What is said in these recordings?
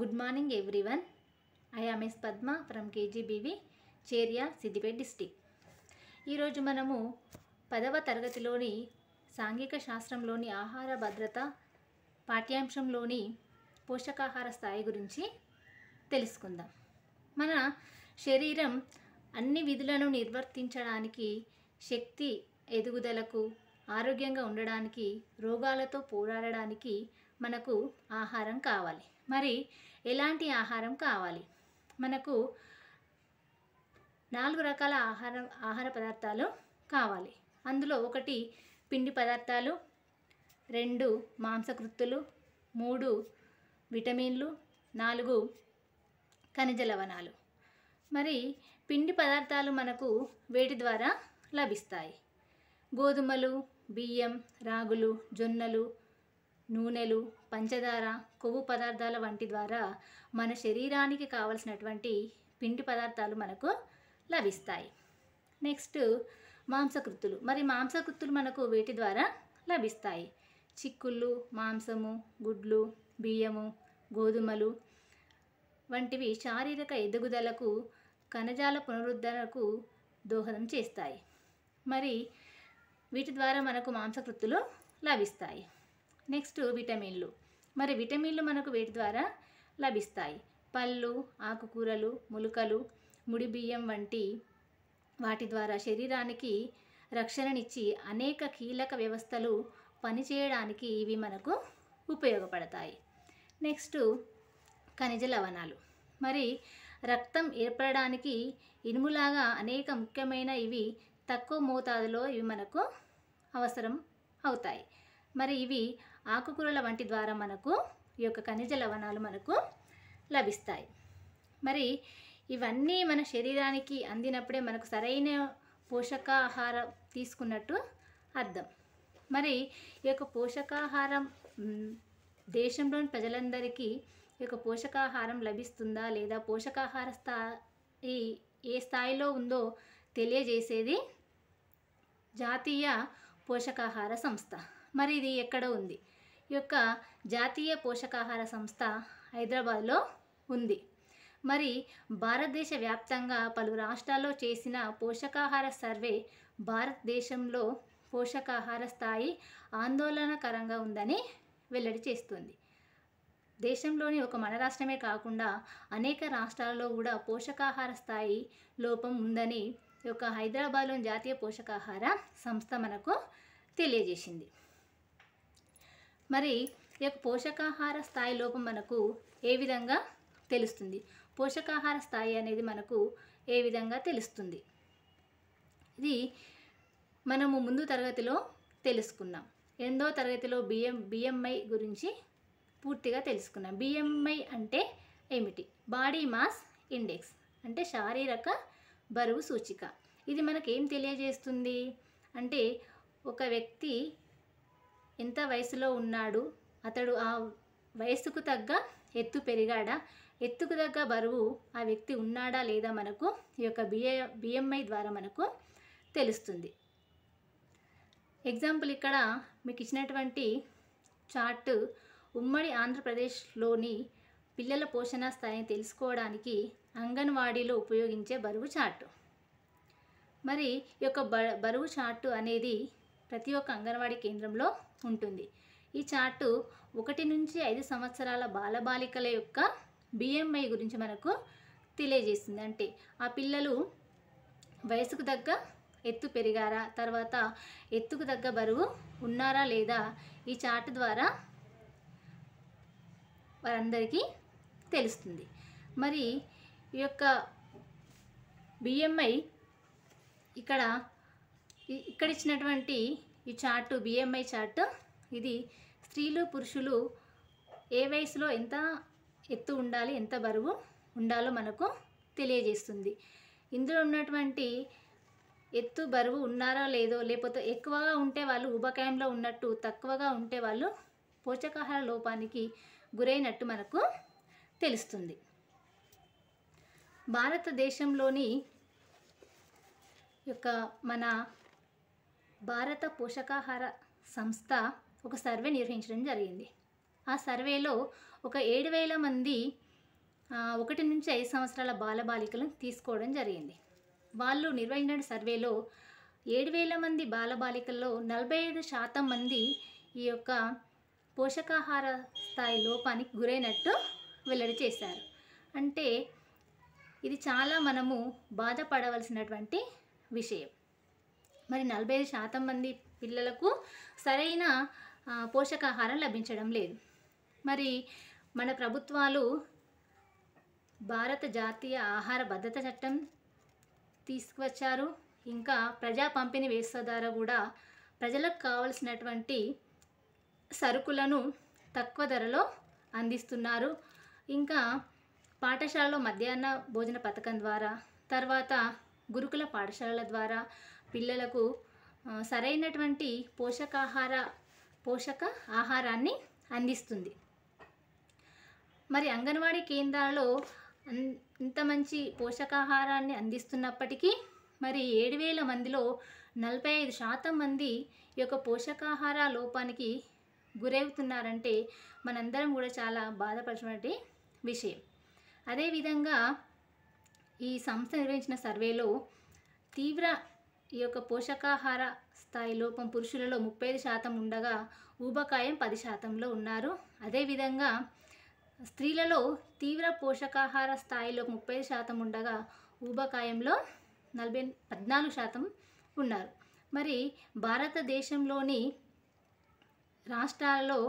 good morning everyone I am S Padma from KGBV Cheriyal Siddipet district ఈరోజు మనము పదవ తరగతిలోని సాంఘిక శాస్త్రంలోని ఆహార భద్రత పాఠ్యాంశంలోని పోషకాహార స్థాయి గురించి తెలుసుకుందాం మన శరీరం అన్ని విధులను నిర్వర్తించడానికి శక్తి ఎదుగుదలకు ఆరోగ్యంగా ఉండడానికి రోగాలతో పోరాడడానికి మనకు ఆహారం కావాలి మరి ఎలాంటి ఆహారం కావాలి మనకు నాలుగు రకాల ఆహారం ఆహార పదార్థాలు కావాలి అందులో ఒకటి పిండి పదార్థాలు రెండు మాంసకృత్తులు మూడు విటమిన్లు నాలుగు ఖనిజ లవణాలు మరి పిండి పదార్థాలు మనకు వేటి ద్వారా లభిస్తాయి గోధుమలు బియ్యం రాగులు జొన్నలు నూనెలు పంచదార కొవ్వు పదార్థాల వంటి ద్వారా మన శరీరానికి కావలసినటువంటి పిండి పదార్థాలు మనకు లభిస్తాయి నెక్స్ట్ మాంసకృత్తులు మరి మాంసకృత్తులు మనకు వీటి ద్వారా లభిస్తాయి చిక్కుళ్ళు మాంసము గుడ్లు బియ్యము గోధుమలు వంటివి శారీరక ఎదుగుదలకు కణజాల పునరుద్ధరణకు దోహదం చేస్తాయి మరి వీటి ద్వారా మనకు మాంసకృత్తులు లభిస్తాయి నెక్స్ట్ విటమిన్లు మరి విటమిన్లు మనకు వీటి ద్వారా లభిస్తాయి పళ్ళు ఆకుకూరలు ములుకలు ముడిబియ్యం వంటి వాటి ద్వారా శరీరానికి రక్షణనిచ్చి అనేక కీలక వ్యవస్థలు పనిచేయడానికి ఇవి మనకు ఉపయోగపడతాయి నెక్స్ట్ ఖనిజ లవణాలు మరి రక్తం ఏర్పడడానికి ఇనుములాగా అనేక ముఖ్యమైన ఇవి తక్కువ మోతాదులో ఇవి మనకు అవసరం అవుతాయి మరి ఇవి ఆకుకూరల వంటి ద్వారా మనకు ఈ యొక్క ఖనిజ లవణాలు మనకు లభిస్తాయి మరి ఇవన్నీ మన శరీరానికి అందినప్పుడే మనకు సరైన పోషకాహారం తీసుకున్నట్టు అర్థం మరి ఈ యొక్క పోషకాహారం దేశంలోని ప్రజలందరికీ ఈ యొక్క పోషకాహారం లభిస్తుందా లేదా పోషకాహార స్థాయి ఏ స్థాయిలో ఉందో తెలియజేసేది జాతీయ పోషకాహార సంస్థ మరి ఇది ఎక్కడ ఉంది ఈ యొక్క జాతీయ పోషకాహార సంస్థ హైదరాబాద్లో ఉంది మరి భారతదేశ వ్యాప్తంగా పలు రాష్ట్రాల్లో చేసిన పోషకాహార సర్వే భారతదేశంలో పోషకాహార స్థాయి ఆందోళనకరంగా ఉందని వెల్లడి చేస్తుంది దేశంలోని ఒక మన రాష్ట్రమే కాకుండా అనేక రాష్ట్రాల్లో కూడా పోషకాహార స్థాయి లోపం ఉందని ఈ యొక్క హైదరాబాద్లోని జాతీయ పోషకాహార సంస్థ మనకు తెలియజేసింది మరి ఈ యొక్క పోషకాహార స్థాయి లోపం మనకు ఏ విధంగా తెలుస్తుంది పోషకాహార స్థాయి అనేది మనకు ఏ విధంగా తెలుస్తుంది ఇది మనము ముందు తరగతిలో తెలుసుకున్నాం ఎనిమిదో తరగతిలో బిఎం బిఎంఐ గురించి పూర్తిగా తెలుసుకున్నాం బిఎంఐ అంటే ఏమిటి బాడీ మాస్ ఇండెక్స్ అంటే శారీరక బరువు సూచిక ఇది మనకేం తెలియజేస్తుంది అంటే ఒక వ్యక్తి ఎంత వయసులో ఉన్నాడు అతడు ఆ వయస్సుకు తగ్గ ఎత్తు పెరిగాడా ఎత్తుకు తగ్గ బరువు ఆ వ్యక్తి ఉన్నాడా లేదా మనకు ఈ యొక్క బిఏ బిఎంఐ ద్వారా మనకు తెలుస్తుంది ఎగ్జాంపుల్ ఇక్కడ మీకు ఇచ్చినటువంటి చార్ట్ ఉమ్మడి ఆంధ్రప్రదేశ్లోని పిల్లల పోషణ స్థాయిని తెలుసుకోవడానికి అంగన్వాడీలో ఉపయోగించే బరువు చార్టు మరి ఈ యొక్క బ బరువు చార్టు అనేది ప్రతి ఒక్క అంగన్వాడీ కేంద్రంలో ఉంటుంది ఈ చార్టు ఒకటి నుంచి ఐదు సంవత్సరాల బాలబాలికల యొక్క బిఎంఐ గురించి మనకు తెలియజేస్తుంది అంటే ఆ పిల్లలు వయసుకు తగ్గ ఎత్తు పెరిగారా తర్వాత ఎత్తుకు తగ్గ బరువు ఉన్నారా లేదా ఈ చార్ట్ ద్వారా వారందరికీ తెలుస్తుంది మరి ఈ యొక్క బిఎంఐ ఇక్కడ ఇక్కడ ఇచ్చినటువంటి ఈ చార్టు బిఎంఐ చార్టు ఇది స్త్రీలు పురుషులు ఏ వయసులో ఎంత ఎత్తు ఉండాలి ఎంత బరువు ఉండాలో మనకు తెలియజేస్తుంది ఇందులో ఉన్నటువంటి ఎత్తు బరువు ఉన్నారా లేదో లేకపోతే ఎక్కువగా ఉంటే వాళ్ళు ఉభకాయంలో ఉన్నట్టు తక్కువగా ఉంటే వాళ్ళు పోషకాహార లోపానికి గురైనట్టు మనకు తెలుస్తుంది భారతదేశంలోని యొక్క మన భారత పోషకాహార సంస్థ ఒక సర్వే నిర్వహించడం జరిగింది ఆ సర్వేలో ఒక ఏడు వేల మంది ఒకటి నుంచి ఐదు సంవత్సరాల బాలబాలికలను తీసుకోవడం జరిగింది వాళ్ళు నిర్వహించిన సర్వేలో ఏడు వేల మంది బాలబాలికల్లో నలభై ఐదు శాతం మంది ఈ యొక్క పోషకాహార స్థాయి లోపానికి గురైనట్టు వెల్లడి చేశారు అంటే ఇది చాలా మనము బాధపడవలసినటువంటి విషయం మరి నలభై ఐదు శాతం మంది పిల్లలకు సరైన పోషకాహారం లభించడం లేదు మరి మన ప్రభుత్వాలు భారత జాతీయ ఆహార భద్రత చట్టం తీసుకువచ్చారు ఇంకా ప్రజా పంపిణీ వ్యవస్థ ద్వారా కూడా ప్రజలకు కావలసినటువంటి సరుకులను తక్కువ ధరలో అందిస్తున్నారు ఇంకా పాఠశాలలో మధ్యాహ్న భోజన పథకం ద్వారా తర్వాత గురుకుల పాఠశాలల ద్వారా పిల్లలకు సరైనటువంటి పోషకాహార పోషక ఆహారాన్ని అందిస్తుంది మరి అంగన్వాడీ కేంద్రాల్లో ఇంత మంచి పోషకాహారాన్ని అందిస్తున్నప్పటికీ మరి ఏడు వేల మందిలో నలభై ఐదు శాతం మంది ఈ యొక్క పోషకాహార లోపానికి గురవుతున్నారంటే మనందరం కూడా చాలా బాధపడినటువంటి విషయం అదేవిధంగా ఈ సంస్థ నిర్వహించిన సర్వేలో తీవ్ర ఈ యొక్క పోషకాహార స్థాయి లోపం పురుషులలో ముప్పై శాతం ఉండగా ఊబకాయం పది శాతంలో ఉన్నారు అదేవిధంగా స్త్రీలలో తీవ్ర పోషకాహార స్థాయిలో ముప్పై శాతం ఉండగా ఊబకాయంలో నలభై పద్నాలుగు శాతం ఉన్నారు మరి భారతదేశంలోని రాష్ట్రాలలో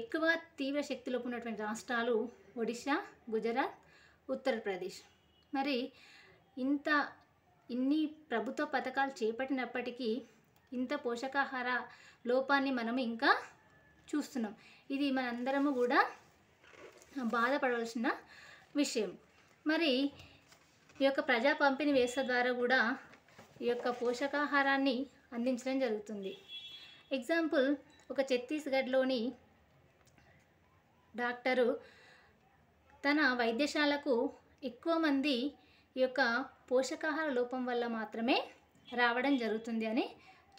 ఎక్కువ తీవ్ర శక్తిలోపు ఉన్నటువంటి రాష్ట్రాలు ఒడిశా గుజరాత్ ఉత్తరప్రదేశ్ మరి ఇంత ఇన్ని ప్రభుత్వ పథకాలు చేపట్టినప్పటికీ ఇంత పోషకాహార లోపాన్ని మనము ఇంకా చూస్తున్నాం ఇది మనందరము కూడా బాధపడవలసిన విషయం మరి ఈ యొక్క ప్రజా పంపిణీ వ్యవస్థ ద్వారా కూడా ఈ యొక్క పోషకాహారాన్ని అందించడం జరుగుతుంది ఎగ్జాంపుల్ ఒక ఛత్తీస్గఢ్లోని డాక్టరు తన వైద్యశాలకు ఎక్కువ మంది ఈ యొక్క పోషకాహార లోపం వల్ల మాత్రమే రావడం జరుగుతుంది అని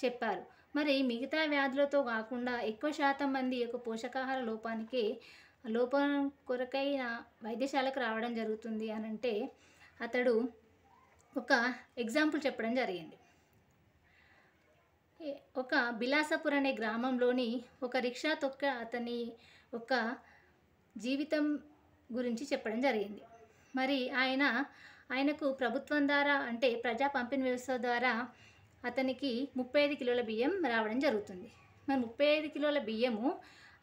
చెప్పారు మరి మిగతా వ్యాధులతో కాకుండా ఎక్కువ శాతం మంది యొక్క పోషకాహార లోపానికి లోపం కొరకైన వైద్యశాలకు రావడం జరుగుతుంది అని అంటే అతడు ఒక ఎగ్జాంపుల్ చెప్పడం జరిగింది ఒక బిలాసపూర్ అనే గ్రామంలోని ఒక రిక్షా తొక్క అతని ఒక జీవితం గురించి చెప్పడం జరిగింది మరి ఆయన ఆయనకు ప్రభుత్వం ద్వారా అంటే ప్రజా పంపిణీ వ్యవస్థ ద్వారా అతనికి ముప్పై ఐదు కిలోల బియ్యం రావడం జరుగుతుంది మరి ముప్పై ఐదు కిలోల బియ్యము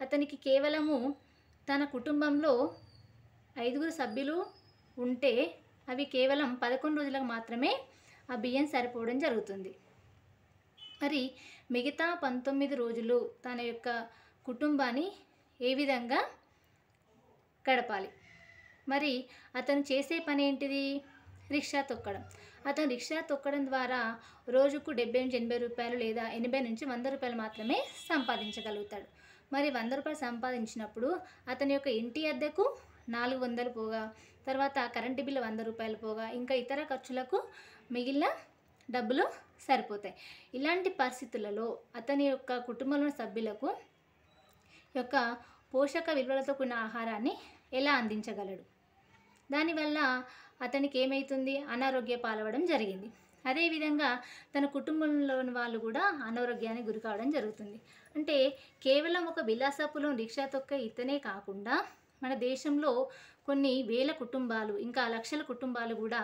అతనికి కేవలము తన కుటుంబంలో ఐదుగురు సభ్యులు ఉంటే అవి కేవలం పదకొండు రోజులకు మాత్రమే ఆ బియ్యం సరిపోవడం జరుగుతుంది మరి మిగతా పంతొమ్మిది రోజులు తన యొక్క కుటుంబాన్ని ఏ విధంగా గడపాలి మరి అతను చేసే పని ఏంటిది రిక్షా తొక్కడం అతను రిక్షా తొక్కడం ద్వారా రోజుకు డెబ్బై నుంచి ఎనభై రూపాయలు లేదా ఎనభై నుంచి వంద రూపాయలు మాత్రమే సంపాదించగలుగుతాడు మరి వంద రూపాయలు సంపాదించినప్పుడు అతని యొక్క ఇంటి అద్దెకు నాలుగు వందలు పోగా తర్వాత కరెంటు బిల్లు వంద రూపాయలు పోగా ఇంకా ఇతర ఖర్చులకు మిగిలిన డబ్బులు సరిపోతాయి ఇలాంటి పరిస్థితులలో అతని యొక్క కుటుంబంలోని సభ్యులకు యొక్క పోషక విలువలతో కూడిన ఆహారాన్ని ఎలా అందించగలడు దానివల్ల అతనికి ఏమవుతుంది అనారోగ్య పాలవడం జరిగింది అదేవిధంగా తన కుటుంబంలోని వాళ్ళు కూడా అనారోగ్యానికి గురి కావడం జరుగుతుంది అంటే కేవలం ఒక విలాసపులం రిక్షా తొక్క ఇతనే కాకుండా మన దేశంలో కొన్ని వేల కుటుంబాలు ఇంకా లక్షల కుటుంబాలు కూడా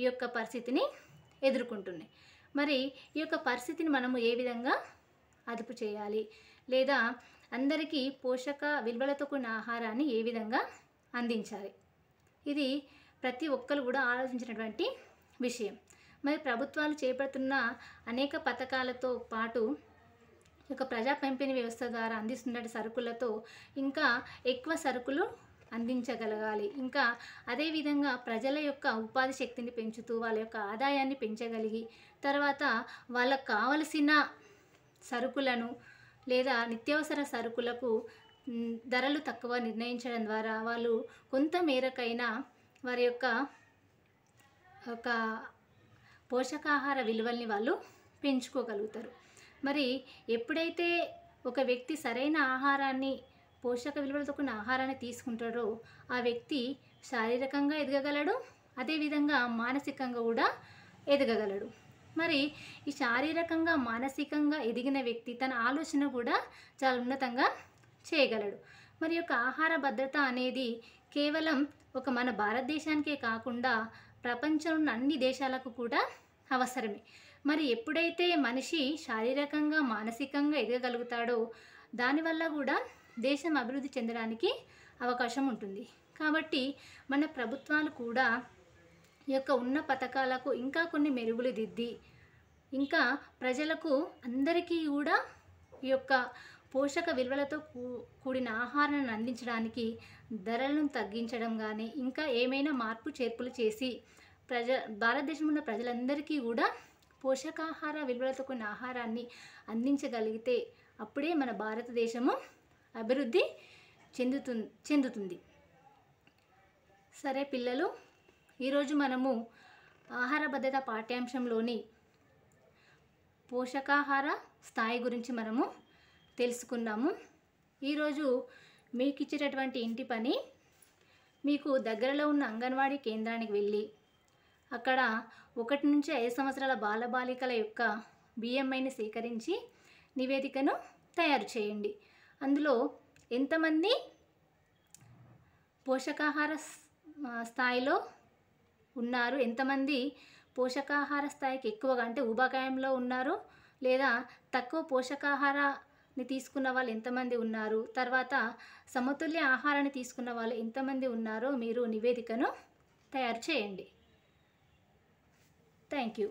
ఈ యొక్క పరిస్థితిని ఎదుర్కొంటున్నాయి మరి ఈ యొక్క పరిస్థితిని మనము ఏ విధంగా అదుపు చేయాలి లేదా అందరికీ పోషక విలువలతో కూడిన ఆహారాన్ని ఏ విధంగా అందించాలి ఇది ప్రతి ఒక్కరు కూడా ఆలోచించినటువంటి విషయం మరి ప్రభుత్వాలు చేపడుతున్న అనేక పథకాలతో పాటు ఒక ప్రజా పంపిణీ వ్యవస్థ ద్వారా అందిస్తున్న సరుకులతో ఇంకా ఎక్కువ సరుకులు అందించగలగాలి ఇంకా అదేవిధంగా ప్రజల యొక్క ఉపాధి శక్తిని పెంచుతూ వాళ్ళ యొక్క ఆదాయాన్ని పెంచగలిగి తర్వాత వాళ్ళకు కావలసిన సరుకులను లేదా నిత్యావసర సరుకులకు ధరలు తక్కువ నిర్ణయించడం ద్వారా వాళ్ళు కొంత మేరకైనా వారి యొక్క ఒక పోషకాహార విలువల్ని వాళ్ళు పెంచుకోగలుగుతారు మరి ఎప్పుడైతే ఒక వ్యక్తి సరైన ఆహారాన్ని పోషక విలువలతో కూడిన ఆహారాన్ని తీసుకుంటాడో ఆ వ్యక్తి శారీరకంగా ఎదగగలడు అదేవిధంగా మానసికంగా కూడా ఎదగగలడు మరి ఈ శారీరకంగా మానసికంగా ఎదిగిన వ్యక్తి తన ఆలోచన కూడా చాలా ఉన్నతంగా చేయగలడు మరి యొక్క ఆహార భద్రత అనేది కేవలం ఒక మన భారతదేశానికే కాకుండా ప్రపంచంలో అన్ని దేశాలకు కూడా అవసరమే మరి ఎప్పుడైతే మనిషి శారీరకంగా మానసికంగా ఎదగగలుగుతాడో దానివల్ల కూడా దేశం అభివృద్ధి చెందడానికి అవకాశం ఉంటుంది కాబట్టి మన ప్రభుత్వాలు కూడా ఈ యొక్క ఉన్న పథకాలకు ఇంకా కొన్ని మెరుగులు దిద్ది ఇంకా ప్రజలకు అందరికీ కూడా ఈ యొక్క పోషక విలువలతో కూడిన ఆహారాన్ని అందించడానికి ధరలను తగ్గించడం కానీ ఇంకా ఏమైనా మార్పు చేర్పులు చేసి ప్రజ భారతదేశంలో ఉన్న ప్రజలందరికీ కూడా పోషకాహార విలువలతో కూడిన ఆహారాన్ని అందించగలిగితే అప్పుడే మన భారతదేశము అభివృద్ధి చెందుతు చెందుతుంది సరే పిల్లలు ఈరోజు మనము ఆహార భద్రత పాఠ్యాంశంలోని పోషకాహార స్థాయి గురించి మనము తెలుసుకున్నాము ఈరోజు మీకు ఇచ్చేటటువంటి ఇంటి పని మీకు దగ్గరలో ఉన్న అంగన్వాడీ కేంద్రానికి వెళ్ళి అక్కడ ఒకటి నుంచి ఐదు సంవత్సరాల బాలబాలికల యొక్క బిఎంఐని సేకరించి నివేదికను తయారు చేయండి అందులో ఎంతమంది పోషకాహార స్థాయిలో ఉన్నారు ఎంతమంది పోషకాహార స్థాయికి ఎక్కువగా అంటే ఉపాకాయంలో ఉన్నారు లేదా తక్కువ పోషకాహార ని తీసుకున్న వాళ్ళు ఎంతమంది ఉన్నారు తర్వాత సమతుల్య ఆహారాన్ని తీసుకున్న వాళ్ళు ఎంతమంది ఉన్నారో మీరు నివేదికను తయారు చేయండి థ్యాంక్ యూ